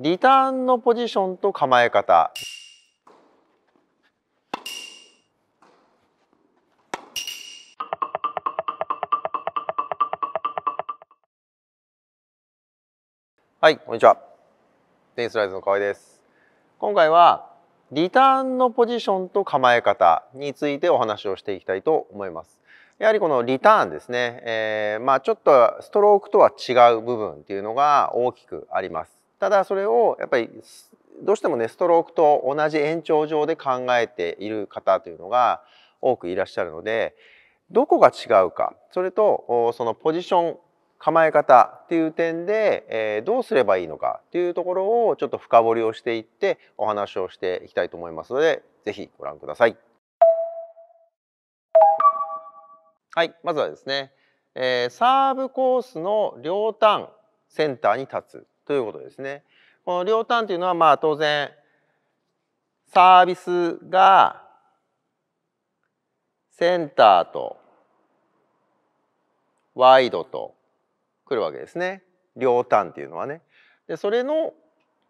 リターンのポジションと構え方はいこんにちはテニスライズの河合です今回はリターンのポジションと構え方についてお話をしていきたいと思いますやはりこのリターンですね、えー、まあちょっとストロークとは違う部分っていうのが大きくありますただそれをやっぱりどうしてもねストロークと同じ延長上で考えている方というのが多くいらっしゃるのでどこが違うかそれとそのポジション構え方っていう点で、えー、どうすればいいのかっていうところをちょっと深掘りをしていってお話をしていきたいと思いますので是非ご覧ください。はいまずはですね、えー、サーブコースの両端センターに立つということですね。この両端というのはまあ当然サービスがセンターとワイドと来るわけですね。両端っていうのはね。でそれの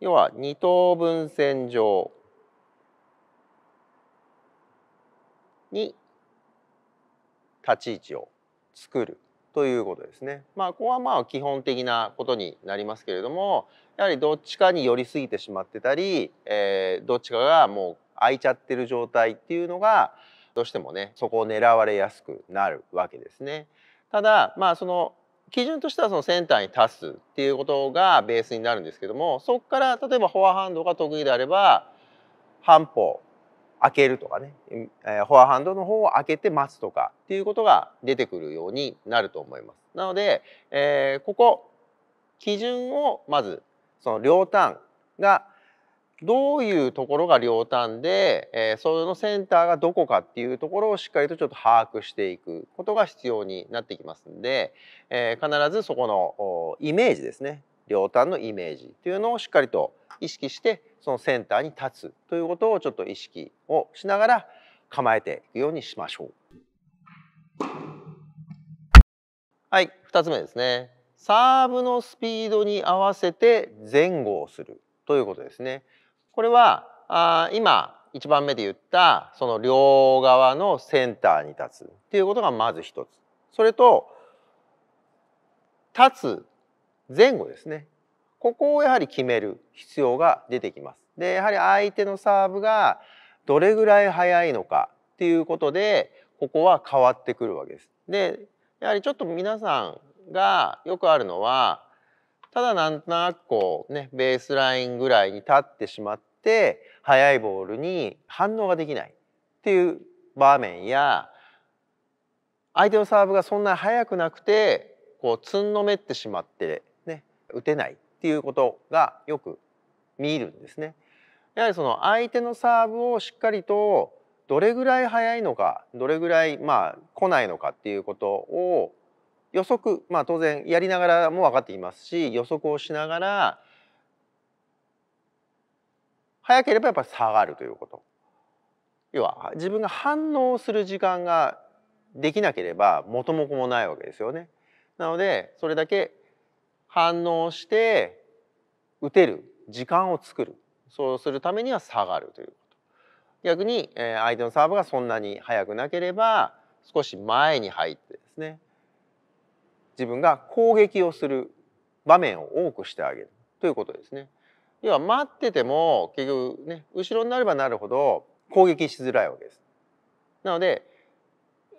要は二等分線上に立ち位置を作る。ということですね。まあここはまあ基本的なことになりますけれどもやはりどっちかに寄り過ぎてしまってたり、えー、どっちかがもう空いちゃってる状態っていうのがどうしてもねそこを狙われやすくなるわけですね。ただまあその基準としてはそのセンターに立つっていうことがベースになるんですけどもそこから例えばフォアハンドが得意であれば半歩開けるとかね、えフォアハンドの方を開けて待つとかっていうことが出てくるようになると思います。なので、えー、ここ基準をまずその両端がどういうところが両端で、えー、そのセンターがどこかっていうところをしっかりとちょっと把握していくことが必要になってきますんで、えー、必ずそこのイメージですね両端のイメージっていうのをしっかりと意識してそのセンターに立つということをちょっと意識をしながら構えていくようにしましょう。はい2つ目ですね。サーブのスピードに合わせて前後をするということですね。これはあ今1番目で言ったその両側のセンターに立つっていうことがまず一つ。それと立つ前後ですねここをやはり決める必要が出てきます。でやはり相手のサーブがどれぐらい速いのかっていうことでここは変わってくるわけです。でやはりちょっと皆さんがよくあるのはただなんとなくこうねベースラインぐらいに立ってしまって速いボールに反応ができないっていう場面や相手のサーブがそんなに速くなくてこうつんのめってしまって打てないっていうことがよく見るんですね。やはりその相手のサーブをしっかりとどれぐらい速いのかどれぐらいまあ来ないのかっていうことを予測まあ当然やりながらも分かっていますし予測をしながら早ければやっぱり下がるということ要は自分が反応する時間ができなければ元も子もないわけですよね。なのでそれだけ反応して打てる時間を作るそうするためには下がるということ逆に、え相手のサーブがそんなに速くなければ少し前に入ってですね自分が攻撃をする場面を多くしてあげるということですね。要は待ってても結局ね後ろになればなるほど攻撃しづらいわけです。なので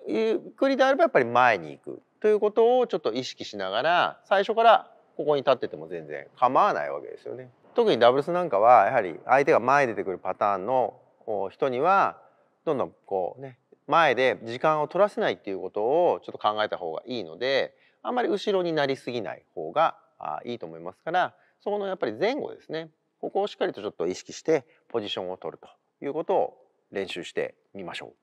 ゆっくりであればやっぱり前に行くということをちょっと意識しながら最初からここに立ってても全然構わないわけですよね。特にダブルスなんかはやはり相手が前に出てくるパターンの人にはどんどんこうね前で時間を取らせないっていうことをちょっと考えた方がいいのであんまり後ろになりすぎない方がいいと思いますからそこのやっぱり前後ですねここをしっかりとちょっと意識してポジションを取るということを練習してみましょう。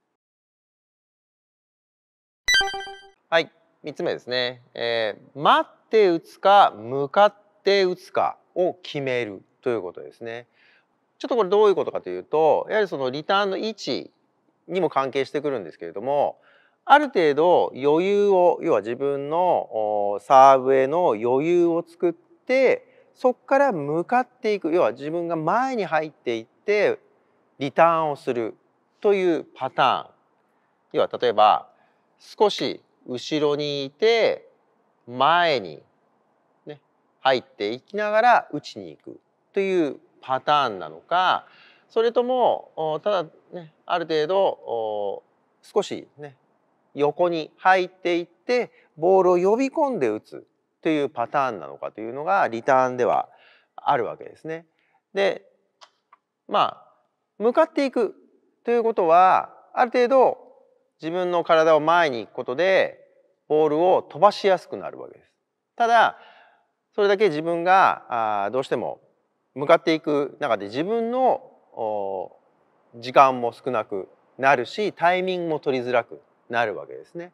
はい3つ目ですね、えー、待って打つか向かって打つかを決めるということですね。ちょっとこれどういうことかというとやはりそのリターンの位置にも関係してくるんですけれどもある程度余裕を要は自分のサーブへの余裕を作ってそこから向かっていく要は自分が前に入っていってリターンをするというパターン要は例えば少し後ろにいて前に、ね、入っていきながら打ちに行くというパターンなのかそれともただ、ね、ある程度少し、ね、横に入っていってボールを呼び込んで打つというパターンなのかというのがリターンではあるわけですね。でまあ向かっていくということはある程度自分の体を前に行くことでボールを飛ばしやすくなるわけです。ただそれだけ自分があどうしても向かっていく中で自分の時間も少なくなるしタイミングも取りづらくなるわけですね。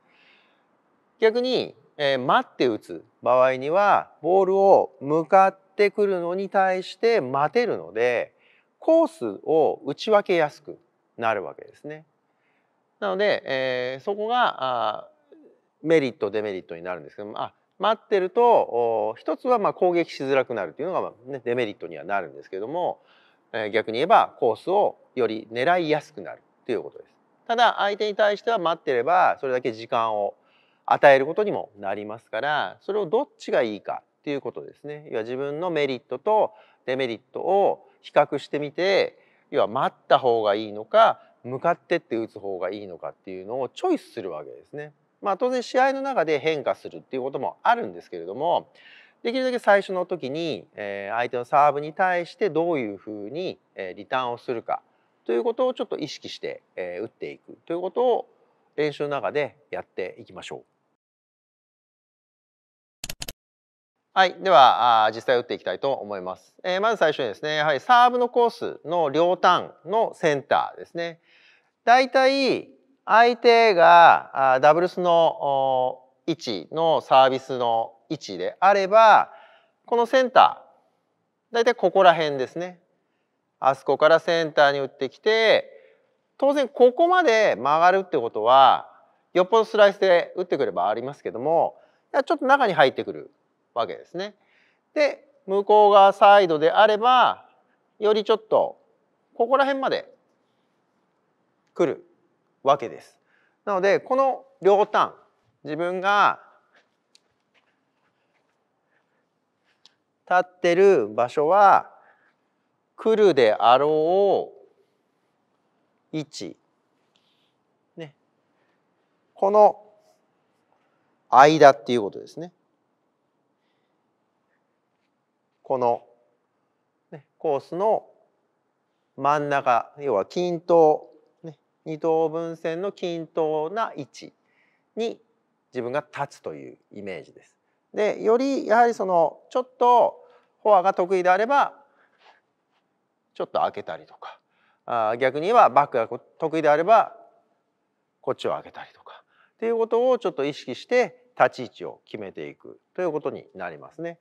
逆に、えー、待って打つ場合にはボールを向かってくるのに対して待てるのでコースを打ち分けやすくなるわけですね。なので、えー、そこがあメリットデメリットになるんですけどもあ待ってると一つはま攻撃しづらくなるというのが、ね、デメリットにはなるんですけども、え逆に言えばコースをより狙いやすくなるということです。ただ相手に対しては待ってればそれだけ時間を与えることにもなりますからそれをどっちがいいかっていうことですね。要は自分のメリットとデメリットを比較してみて要は待った方がいいのか向かってって打つ方がいいのかっていうのをチョイスするわけですね。まあ、当然試合の中で変化するっていうこともあるんですけれどもできるだけ最初の時に、え相手のサーブに対してどういうふうに、えリターンをするかということをちょっと意識して、え打っていくということを練習の中でやっていきましょう。はい、ではあ実際打っていきたいと思います、えまず最初にですねやはりサーブのコースの両端のセンターですねだいたい相手がダブルスの位置のサービスの位置であればこのセンター大体ここら辺ですねあそこからセンターに打ってきて当然ここまで曲がるってことはよっぽどスライスで打ってくればありますけどもちょっと中に入ってくるわけですね。で向こう側サイドであればよりちょっとここら辺まで来るわけです。なのでこの両端自分が立ってる場所は来るであろう位置、ね、この間っていうことですね。この、ね、コースの真ん中要は均等二等分線の均等な位置に自分が立つというイメージです。でよりやはりそのちょっとフォアが得意であればちょっと開けたりとかあ逆にはバックが得意であればこっちを開けたりとかっていうことをちょっと意識して立ち位置を決めていくということになりますね。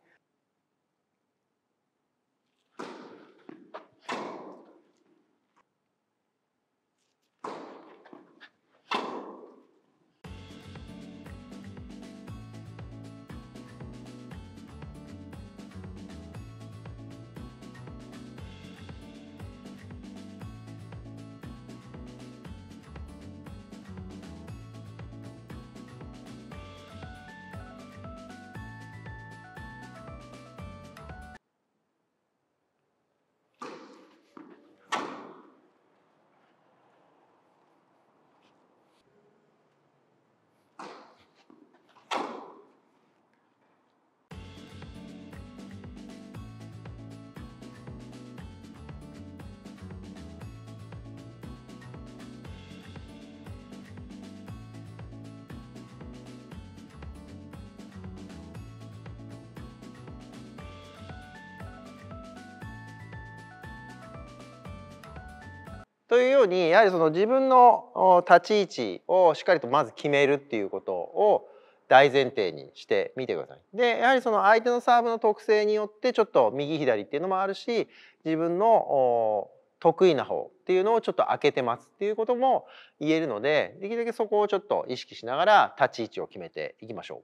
というようにやはりその自分の立ち位置をしっかりとまず決めるっていうことを大前提にしてみてください。でやはりその相手のサーブの特性によってちょっと右左っていうのもあるし自分の得意な方っていうのをちょっと開けてますっていうことも言えるのでできるだけそこをちょっと意識しながら立ち位置を決めていきましょう。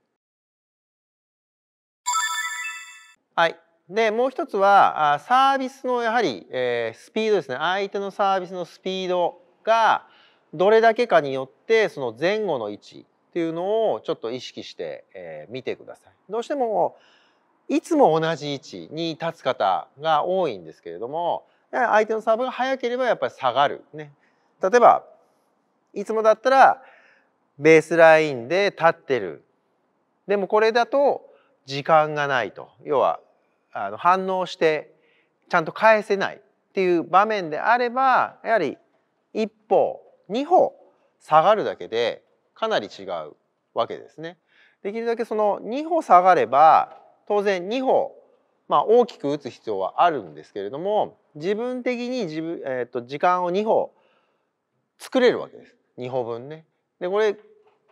はいでもう一つはサービスのやはり、えー、スピードですね相手のサービスのスピードがどれだけかによってその前後の位置っていうのをちょっと意識して、えー、見てください。どうしてもいつも同じ位置に立つ方が多いんですけれども相手のサーブが速ければやっぱり下がる。ね、例えばいつもだったらベースラインで立ってる。でもこれだと時間がないと要はあの反応してちゃんと返せないっていう場面であればやはり一歩二歩下がるだけでかなり違うわけですね。できるだけその2歩下がれば当然2歩、まあ、大きく打つ必要はあるんですけれども自分的に自分、えー、と時間を2歩作れるわけです2歩分ね。でこれ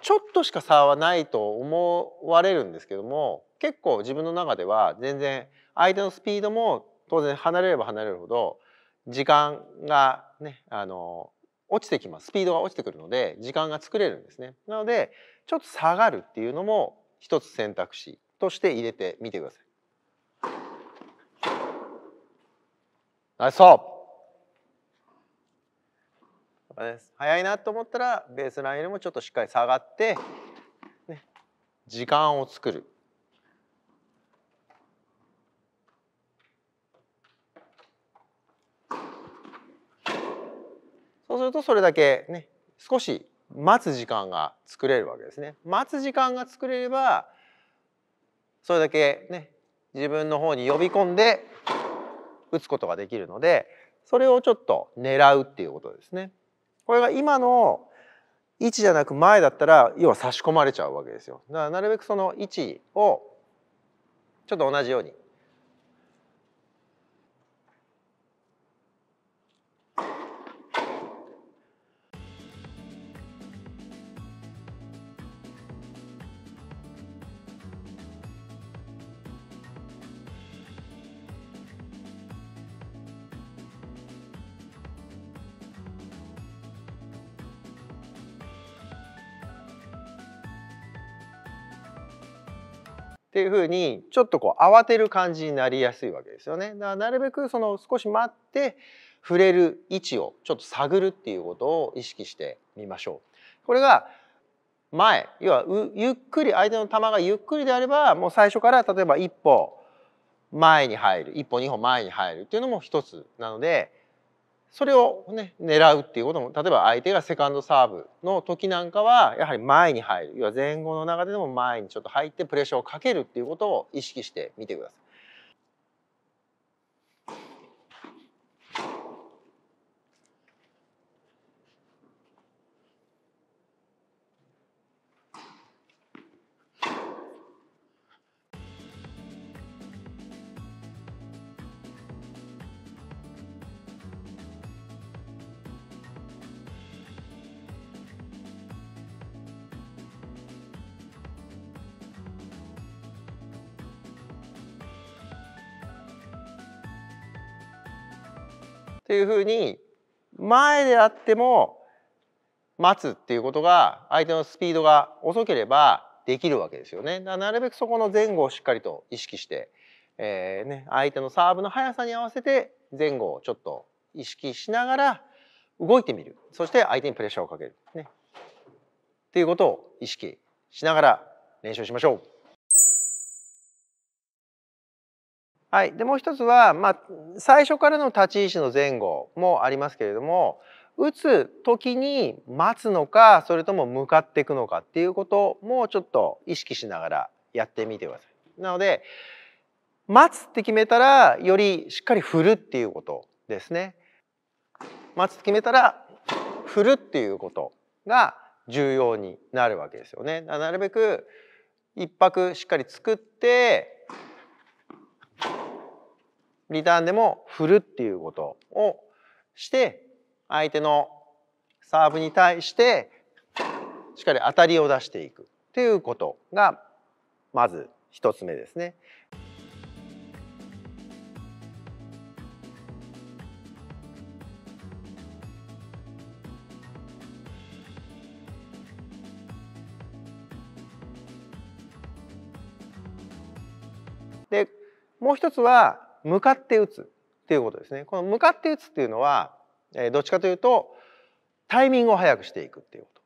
ちょっとしか差はないと思われるんですけども結構自分の中では全然相手のスピードも当然離れれば離れるほど時間がねあの落ちてきますスピードが落ちてくるので時間が作れるんですねなのでちょっと下がるっていうのも一つ選択肢として入れてみてくださいナイス速いなと思ったらベースラインよりもちょっとしっかり下がって、ね、時間を作るそうするとそれだけね少し待つ時間が作れるわけですね。待つ時間が作れればそれだけね自分の方に呼び込んで打つことができるのでそれをちょっと狙うっていうことですね。これが今の位置じゃなく前だったら要は差し込まれちゃうわけですよ。だからなるべくその位置をちょっと同じようにっていうふうにちょっとこう慌てる感じになりやすいわけですよね。だからなるべくその少し待って触れる位置をちょっと探るっていうことを意識してみましょう。これが前要はゆっくり相手の球がゆっくりであればもう最初から例えば一歩前に入る一歩二歩前に入るっていうのも一つなのでそれをね狙うっていうことも例えば相手がセカンドサーブの時なんかはやはり前に入る要は前後の中でも前にちょっと入ってプレッシャーをかけるっていうことを意識してみてください。っていうふうに前であっても待つっていうことが相手のスピードが遅ければできるわけですよね。なるべくそこの前後をしっかりと意識して、えー、ね、相手のサーブの速さに合わせて前後をちょっと意識しながら動いてみるそして相手にプレッシャーをかける、ね、っていうことを意識しながら練習しましょう。はい、でもう一つは、まあ、最初からの立ち位置の前後もありますけれども打つ時に待つのかそれとも向かっていくのかっていうこともちょっと意識しながらやってみてください。なので待つって決めたらよりしっかり振るっていうことですね。待つって決めたら振るっていうことが重要になるわけですよね。なるべく一泊しっかり作ってリターンでも振るっていうことをして相手のサーブに対してしっかり当たりを出していくっていうことがまず1つ目ですね。でもう一つは向かって打つっていうことですね。この向かって打つっていうのは、えどっちかというとタイミングを早くしていくっていうこと。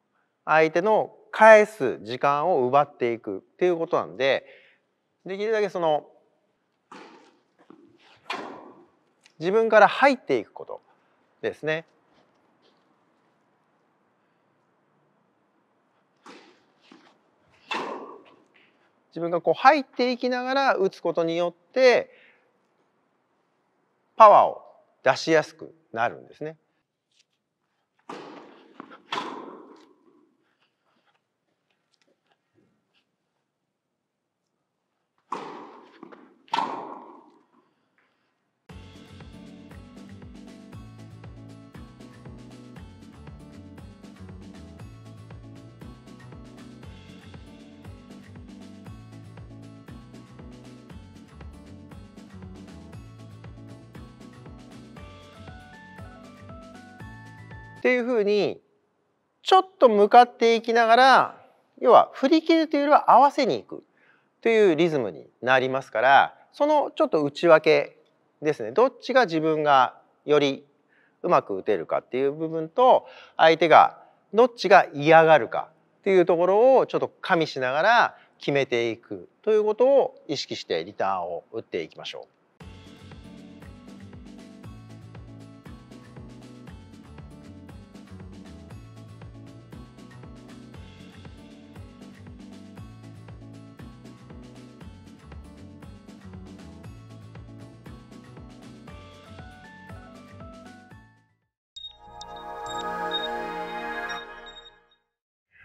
相手の返す時間を奪っていくっていうことなんでできるだけその自分から入っていくことですね。自分がこう入っていきながら打つことによってパワーを出しやすくなるんですね。っていうふうにちょっと向かっていきながら要は振り切るというよりは合わせにいくというリズムになりますからそのちょっと内訳ですねどっちが自分がよりうまく打てるかっていう部分と相手がどっちが嫌がるかっていうところをちょっと加味しながら決めていくということを意識してリターンを打っていきましょう。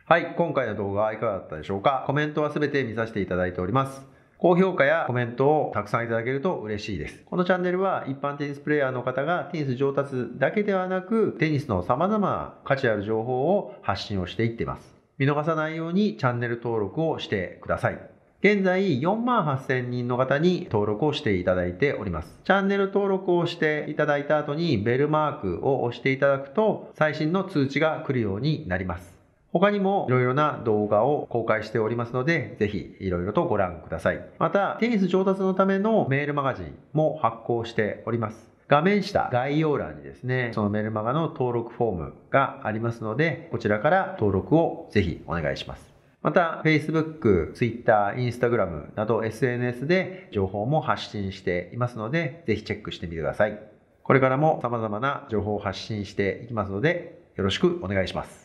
はい、今回の動画はいかがだったでしょうかコメントは全て見させていただいております。高評価やコメントをたくさんいただけると嬉しいです。このチャンネルは一般テニスプレイヤーの方がテニス上達だけではなく、テニスの様々な価値ある情報を発信をしていっています。見逃さないようにチャンネル登録をしてください。現在4万8000人の方に登録をしていただいております。チャンネル登録をしていただいた後にベルマークを押していただくと最新の通知が来るようになります。他にもいろいろな動画を公開しておりますので、ぜひいろいろとご覧ください。また、テニス上達のためのメールマガジンも発行しております。画面下概要欄にですね、そのメルマガの登録フォームがありますので、こちらから登録をぜひお願いします。また、Facebook、Twitter、Instagram など SNS で情報も発信していますので、ぜひチェックしてみてください。これからも様々な情報を発信していきますので、よろしくお願いします。